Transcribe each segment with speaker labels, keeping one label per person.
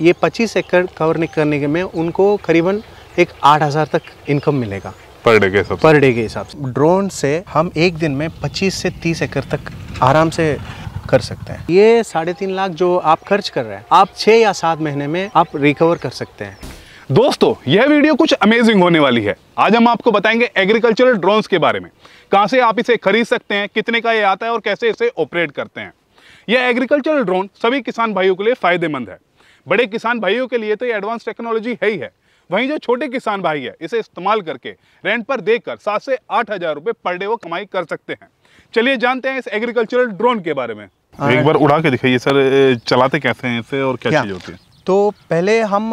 Speaker 1: ये 25 एकड़ कवर करने के में उनको करीबन एक आठ हज़ार तक इनकम मिलेगा पर डे के हिसाब पर डे के हिसाब से ड्रोन से हम एक दिन में 25 से 30 एकड़ तक आराम से कर सकते हैं ये साढ़े तीन लाख जो आप खर्च कर रहे हैं आप छः या सात
Speaker 2: महीने में आप रिकवर कर सकते हैं दोस्तों यह वीडियो कुछ अमेजिंग होने वाली है आज हम आपको बताएंगे एग्रीकल्चरल ड्रोन्स के बारे में कहा से आप इसे खरीद सकते हैं कितने का ये आता है और कैसे इसे ऑपरेट करते हैं यह एग्रीकल्चरल ड्रोन सभी किसान भाइयों के लिए फायदेमंद है बड़े किसान भाइयों के लिए तो ये एडवांस टेक्नोलॉजी है ही है वहीं जो छोटे किसान भाई है इसे इस्तेमाल करके रेंट पर देकर सात से आठ हज़ार रुपए पर डे वो कमाई कर सकते हैं चलिए जानते हैं इस एग्रीकल्चरल ड्रोन के बारे में एक बार उड़ा के दिखाइए सर चलाते कैसे हैं इसे और क्या चीज़ होती है
Speaker 1: तो पहले हम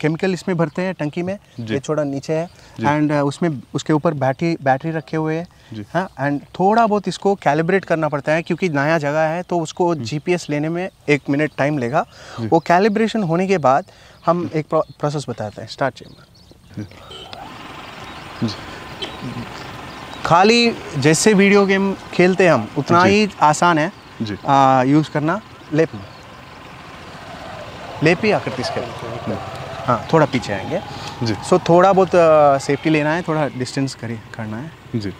Speaker 1: केमिकल इसमें भरते हैं टंकी में ये छोड़ा नीचे है एंड उसमें उसके ऊपर बैटरी बैटरी रखे हुए हैं एंड हाँ, थोड़ा बहुत इसको कैलिब्रेट करना पड़ता है क्योंकि नया जगह है तो उसको जीपीएस लेने में एक मिनट टाइम लेगा वो कैलिब्रेशन होने के बाद हम एक प्रोसेस बताते हैं स्टार्ट चेम खाली जैसे वीडियो गेम खेलते हैं हम उतना ही आसान है यूज़ करना लेप में ले आकर आकृति इसके हाँ थोड़ा पीछे आएंगे जी सो so, थोड़ा बहुत सेफ्टी लेना है थोड़ा डिस्टेंस करी करना है
Speaker 2: जी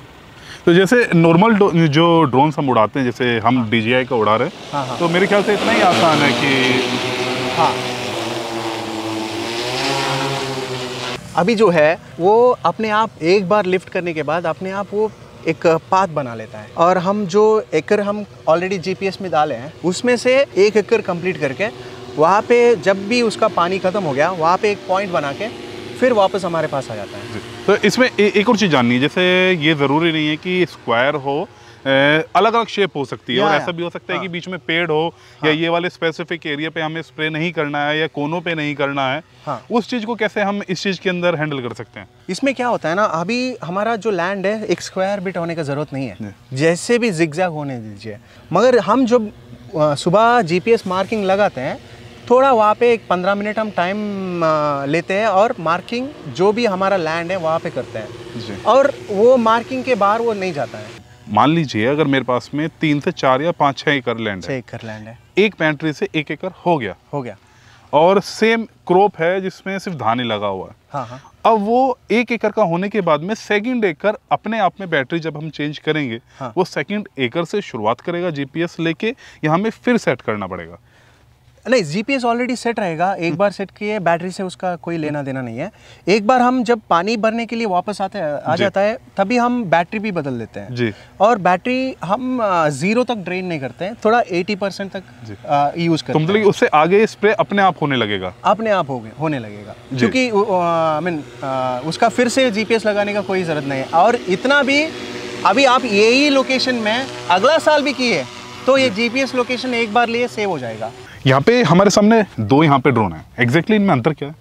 Speaker 2: तो जैसे नॉर्मल जो ड्रोन हम उड़ाते हैं जैसे हम डी जी आई का उड़ा रहे हैं हाँ, हाँ, तो मेरे ख्याल से इतना ही आसान है कि हाँ अभी जो है वो
Speaker 1: अपने आप एक बार लिफ्ट करने के बाद अपने आप वो एक पाथ बना लेता है और हम जो एकर हम ऑलरेडी जीपीएस में डाले हैं उसमें से एक एकर कंप्लीट करके वहाँ पे जब भी उसका पानी ख़त्म हो गया वहाँ पे एक पॉइंट बना के फिर वापस हमारे पास आ जाता है
Speaker 2: तो इसमें ए, एक और चीज़ जाननी है जैसे ये ज़रूरी नहीं है कि स्क्वायर हो अलग अलग शेप हो सकती है और ऐसा भी हो सकता है कि हाँ। बीच में पेड़ हो या हाँ। ये वाले स्पेसिफिक एरिया पे हमें स्प्रे नहीं करना है या कोनों पे नहीं करना है हाँ। उस चीज़ को कैसे हम इस चीज़ के अंदर हैंडल कर सकते हैं इसमें क्या
Speaker 1: होता है ना अभी हमारा जो लैंड है एक स्क्वायर बिट होने का ज़रूरत नहीं है जैसे भी जिग्जैग होने दीजिए मगर हम जब सुबह जी मार्किंग लगाते हैं थोड़ा वहाँ पे एक पंद्रह मिनट हम टाइम लेते हैं और मार्किंग जो भी हमारा लैंड है वहाँ पे करते
Speaker 2: हैं
Speaker 1: और वो मार्किंग के बाहर वो नहीं जाता है
Speaker 2: मान लीजिए अगर मेरे पास में तीन से चार या पाँच छः एकड़ लैंड है एकड़ लैंड है एक पेंट्री से एक एकड़ हो गया हो गया और सेम क्रॉप है जिसमें सिर्फ धान ही लगा हुआ है हाँ हाँ। अब वो एक एकड़ का होने के बाद में सेकंड एकड़ अपने आप में बैटरी जब हम चेंज करेंगे हाँ। वो सेकंड एकड़ से शुरुआत करेगा जीपीएस लेके यहाँ हमें फिर सेट करना पड़ेगा नहीं जीपीएस ऑलरेडी
Speaker 1: सेट रहेगा एक बार सेट किए बैटरी से उसका कोई लेना देना नहीं है एक बार हम जब पानी भरने के लिए वापस आते आ जाता है तभी हम बैटरी भी बदल देते हैं जी और बैटरी हम जीरो तक ड्रेन नहीं करते हैं थोड़ा एटी परसेंट तक यूज करते तो मतलब हैं मतलब
Speaker 2: उससे आगे स्प्रे अपने आप होने लगेगा
Speaker 1: अपने आप हो होने लगेगा क्योंकि आई मीन उसका फिर से एस लगाने का कोई जरूरत नहीं है और इतना भी अभी आप यही लोकेशन e में अगला साल भी किए तो ये जीपीएस लोकेशन एक बार लिए सेव हो जाएगा
Speaker 2: यहाँ पे हमारे सामने दो यहाँ पे ड्रोन है एग्जैक्टली इनमें अंतर क्या है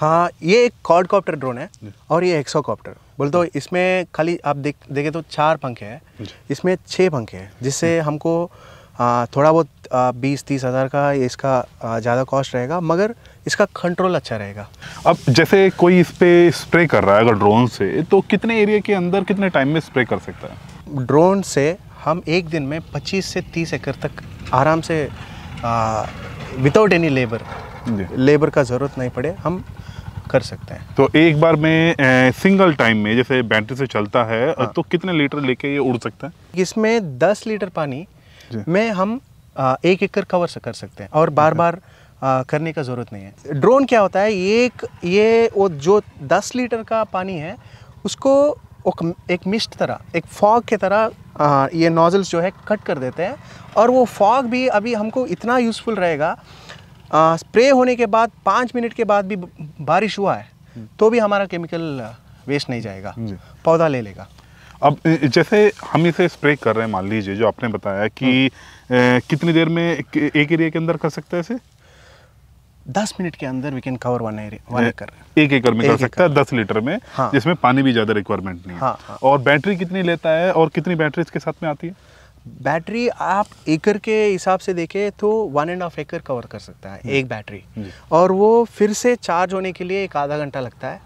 Speaker 1: हाँ ये एक कॉप्टर ड्रोन है और ये एक्सोकॉप्टर बोल तो इसमें खाली आप देख देखें तो चार पंखे हैं इसमें छः पंखे हैं जिससे हमको आ, थोड़ा बहुत बीस तीस हज़ार का इसका ज़्यादा कॉस्ट रहेगा मगर इसका कंट्रोल अच्छा रहेगा
Speaker 2: अब जैसे कोई इस पर स्प्रे कर रहा है अगर ड्रोन से तो कितने एरिया के अंदर कितने टाइम में स्प्रे कर सकता है
Speaker 1: ड्रोन से हम एक दिन में 25 से 30 एकड़ तक आराम से विदाउट एनी लेबर लेबर का ज़रूरत नहीं पड़े हम कर सकते हैं
Speaker 2: तो एक बार में ए, सिंगल टाइम में जैसे बैटरी से चलता है हाँ। तो कितने लीटर लेके ये उड़ सकता है
Speaker 1: इसमें 10 लीटर पानी में हम आ, एक एकड़ कवर से कर सकते हैं और बार अच्छा। बार आ, करने का ज़रूरत नहीं है ड्रोन क्या होता है एक ये वो जो 10 लीटर का पानी है उसको एक मिस्ट तरह एक फॉग के तरह आ, ये नोज़ल्स जो है कट कर देते हैं और वो फॉग भी अभी हमको इतना यूज़फुल रहेगा स्प्रे होने के बाद पाँच मिनट के बाद भी बारिश हुआ है हम्म। तो भी हमारा केमिकल वेस्ट नहीं जाएगा पौधा ले लेगा
Speaker 2: अब जैसे हम इसे स्प्रे कर रहे हैं मान लीजिए जो आपने बताया कि हम्म। ए, कितनी देर में एक, एक एरिया के अंदर कर सकते हैं इसे दस मिनट के अंदर we can cover one area one acre एक एकर में एक कर सकता है दस लीटर में हाँ। जिसमें पानी भी ज़्यादा रिक्वायरमेंट नहीं है हाँ, हाँ। और बैटरी कितनी लेता है और कितनी बैटरी इसके साथ में आती है
Speaker 1: बैटरी आप एकर के हिसाब से देखें तो one and half acre cover कर सकता है एक बैटरी और वो फिर से चार्ज होने के लिए एक आधा घंटा लगता है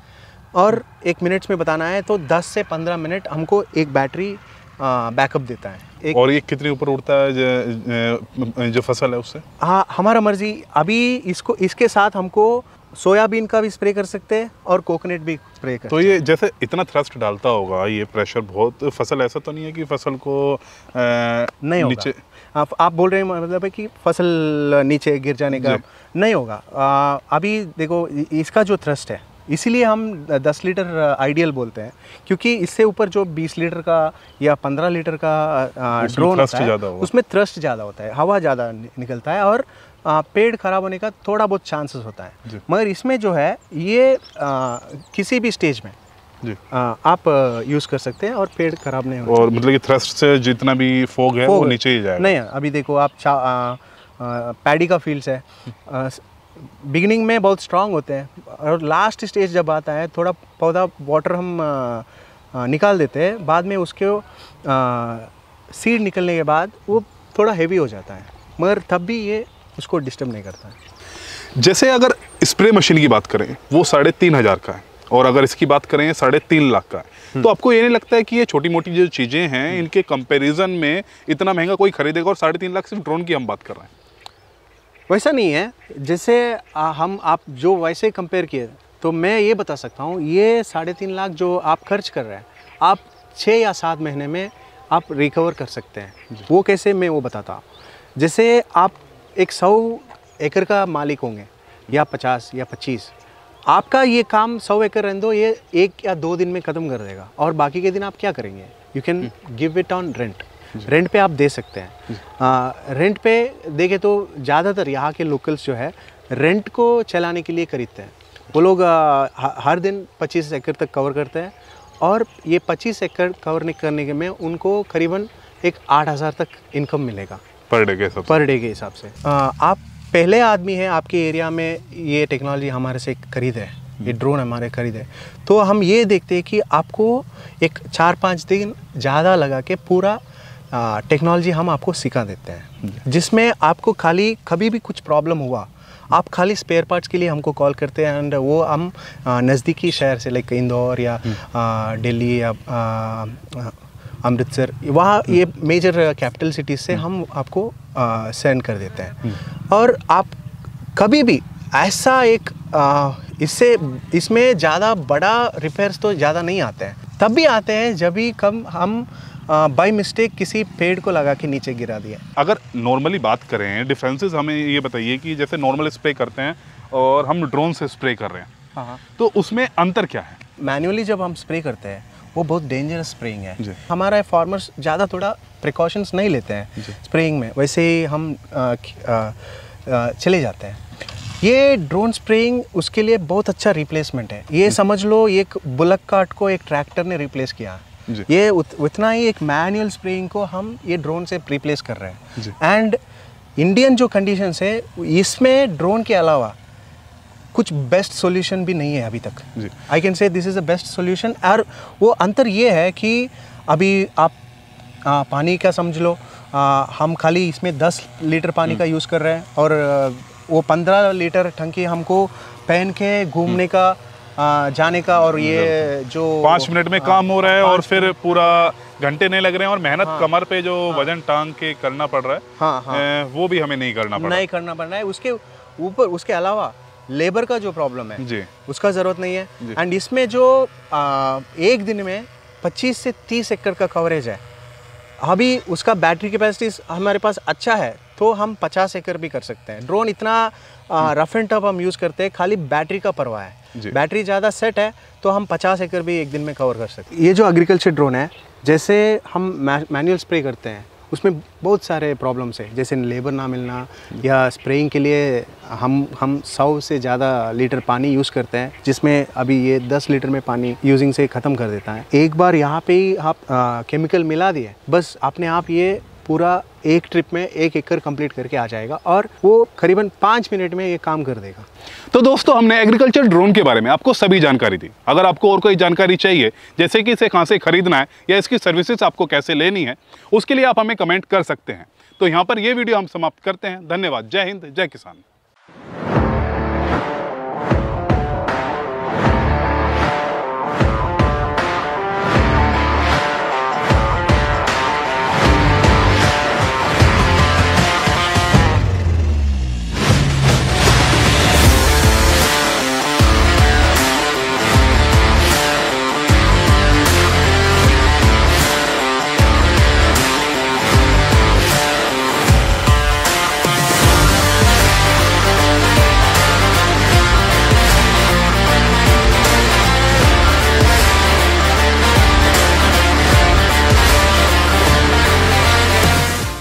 Speaker 1: और एक मिनट्स में बताना है तो 10 से 15 मिनट हमको एक बैटरी बैकअप देता है
Speaker 2: एक और ये कितने ऊपर उड़ता है जो, जो फसल है उससे
Speaker 1: हाँ हमारा मर्जी अभी इसको इसके साथ हमको सोयाबीन का भी स्प्रे कर सकते हैं और कोकोनट भी स्प्रे कर तो
Speaker 2: ये जैसे इतना थ्रस्ट डालता होगा ये प्रेशर बहुत फसल ऐसा तो नहीं है कि फसल को आ, नहीं नीचे आप, आप बोल रहे हैं मतलब है कि फसल नीचे गिर जाने का नहीं
Speaker 1: होगा आ, अभी देखो इसका जो थ्रस्ट है इसीलिए हम 10 लीटर आइडियल बोलते हैं क्योंकि इससे ऊपर जो 20 लीटर का या 15 लीटर का ड्रोन होता है उसमें थ्रस्ट ज़्यादा होता है हवा ज़्यादा निकलता है और पेड़ खराब होने का थोड़ा बहुत चांसेस होता है मगर इसमें जो है ये आ, किसी भी स्टेज में जी। आ, आप यूज़ कर सकते हैं और पेड़ खराब नहीं होगा
Speaker 2: और मतलब कि थ्रस्ट से जितना भी फोग है फोग वो नीचे ही जाएगा नहीं
Speaker 1: अभी देखो आप आ, पैडी का फील्ड्स है बिगिनिंग में बहुत स्ट्रांग होते हैं और लास्ट स्टेज जब आता है थोड़ा पौधा वाटर हम निकाल देते हैं बाद में उसके सीड निकलने के बाद वो थोड़ा हेवी हो जाता है मगर तब भी ये उसको डिस्टर्ब नहीं करता
Speaker 2: है जैसे अगर स्प्रे मशीन की बात करें वो साढ़े तीन हज़ार का है और अगर इसकी बात करें साढ़े तीन लाख का है हम्म। तो आपको ये नहीं लगता है कि ये छोटी मोटी जो चीज़ें हैं हम्म। इनके कंपैरिजन में इतना महंगा कोई खरीदेगा और साढ़े तीन लाख सिर्फ ड्रोन की हम बात कर रहे हैं वैसा नहीं
Speaker 1: है जैसे हम आप जो वैसे कंपेयर किए तो मैं ये बता सकता हूँ ये साढ़े तीन लाख जो आप खर्च कर रहे हैं आप छः या सात महीने में आप रिकवर कर सकते हैं वो कैसे मैं वो बताता हूँ जैसे आप एक सौ एकड़ का मालिक होंगे या पचास या पच्चीस आपका ये काम सौ एकड़ रहने दो ये एक या दो दिन में ख़त्म कर देगा और बाकी के दिन आप क्या करेंगे you can give it on rent rent पे आप दे सकते हैं आ, रेंट पे देखें तो ज़्यादातर यहाँ के लोकल्स जो है रेंट को चलाने के लिए खरीदते हैं वो लोग हर दिन 25 एकड़ तक कवर करते हैं और ये 25 एकड़ कवर करने के में उनको करीबन एक आठ हज़ार तक इनकम मिलेगा पर डे के हिसाब पर डे के हिसाब से आ, आप पहले आदमी हैं आपके एरिया में ये टेक्नोलॉजी हमारे से खरीदे हम्म। ये ड्रोन हमारे खरीदे तो हम ये देखते हैं कि आपको एक चार पाँच दिन ज़्यादा लगा के पूरा टेक्नोलॉजी हम आपको सिखा देते हैं जिसमें आपको खाली कभी भी कुछ प्रॉब्लम हुआ आप खाली स्पेयर पार्ट्स के लिए हमको कॉल करते हैं एंड वो हम नज़दीकी शहर से लाइक इंदौर या हम्म। दिल्ली या अमृतसर वहाँ ये मेजर कैपिटल सिटीज़ से हम्म। हम आपको सेंड कर देते हैं हम्म। और आप कभी भी ऐसा एक इससे इसमें ज़्यादा बड़ा रिपेयर्स तो ज़्यादा नहीं आते हैं तब भी आते हैं जब भी कम हम बाय मिस्टेक किसी पेड़ को लगा
Speaker 2: के नीचे गिरा दिया अगर नॉर्मली बात करें डिफरेंसेस हमें ये बताइए कि जैसे नॉर्मल स्प्रे करते हैं और हम ड्रोन से स्प्रे कर रहे हैं हाँ, हाँ। तो उसमें अंतर क्या है मैनुअली जब
Speaker 1: हम स्प्रे करते हैं वो बहुत डेंजरस स्प्रेइंग है हमारा फार्मर्स ज़्यादा थोड़ा प्रिकॉशंस नहीं लेते हैं स्प्रेइंग में वैसे ही हम आ, आ, आ, चले जाते हैं ये ड्रोन स्प्रेइंग उसके लिए बहुत अच्छा रिप्लेसमेंट है ये समझ लो एक बुलक काट को एक ट्रैक्टर ने रिप्लेस किया ये उतना ही एक मैनुअल स्प्रेइंग को हम ये ड्रोन से रिप्लेस कर रहे हैं एंड इंडियन जो कंडीशन है इसमें ड्रोन के अलावा कुछ बेस्ट सॉल्यूशन भी नहीं है अभी तक I can say this is the best solution और वो अंतर ये है कि अभी आप आ, पानी का समझ लो आ, हम खाली इसमें 10 लीटर पानी हम्म। का यूज़ कर रहे हैं और वो 15 लीटर टंकी हमको पहन के हम्म। घूमने का जाने का और ये जो
Speaker 2: पाँच मिनट में काम हो रहा है और फिर पूरा घंटे नहीं लग रहे हैं और मेहनत हाँ, कमर पे जो हाँ, वजन टांग के करना पड़ रहा है
Speaker 1: हाँ, हाँ,
Speaker 2: वो भी हमें नहीं करना पड़ नहीं
Speaker 1: करना पड़ रहा है उसके ऊपर उसके अलावा लेबर का जो प्रॉब्लम है जी उसका ज़रूरत नहीं है एंड इसमें जो आ, एक दिन में 25 से 30 एकड़ का कवरेज है अभी उसका बैटरी कैपेसिटी हमारे पास अच्छा है तो हम 50 एकड़ भी कर सकते हैं ड्रोन इतना रफ एंड टफ हम यूज़ करते हैं खाली बैटरी का परवाह है बैटरी ज़्यादा सेट है तो हम पचास एकड़ भी एक दिन में कवर कर सकते हैं ये जो एग्रीकल्चर ड्रोन है जैसे हम मैनुअल स्प्रे करते हैं उसमें बहुत सारे प्रॉब्लम्स है जैसे लेबर ना मिलना या स्प्रेइंग के लिए हम हम सौ से ज़्यादा लीटर पानी यूज़ करते हैं जिसमें अभी ये दस लीटर में पानी यूजिंग से ख़त्म कर देता है एक बार यहाँ पे ही आप आ, केमिकल मिला दिए बस अपने आप ये पूरा एक ट्रिप में एक एकड़ कंप्लीट करके आ जाएगा और वो करीबन पाँच मिनट में ये काम कर
Speaker 2: देगा तो दोस्तों हमने एग्रीकल्चर ड्रोन के बारे में आपको सभी जानकारी दी अगर आपको और कोई जानकारी चाहिए जैसे कि इसे कहाँ से खरीदना है या इसकी सर्विसेज आपको कैसे लेनी है उसके लिए आप हमें कमेंट कर सकते हैं तो यहाँ पर ये वीडियो हम समाप्त करते हैं धन्यवाद जय हिंद जय किसान